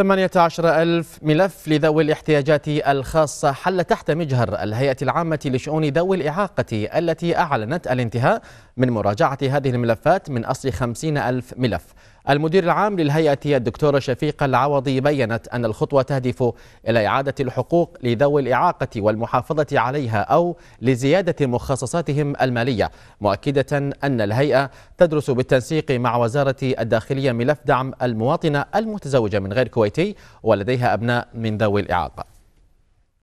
18 ألف ملف لذوي الاحتياجات الخاصة حل تحت مجهر الهيئة العامة لشؤون ذوي الإعاقة التي أعلنت الانتهاء من مراجعة هذه الملفات من أصل 50 ألف ملف المدير العام للهيئة الدكتورة شفيقة العوضي بيّنت أن الخطوة تهدف إلى إعادة الحقوق لذوي الإعاقة والمحافظة عليها أو لزيادة مخصصاتهم المالية مؤكدة أن الهيئة تدرس بالتنسيق مع وزارة الداخلية ملف دعم المواطنة المتزوجة من غير كويتي ولديها أبناء من ذوي الإعاقة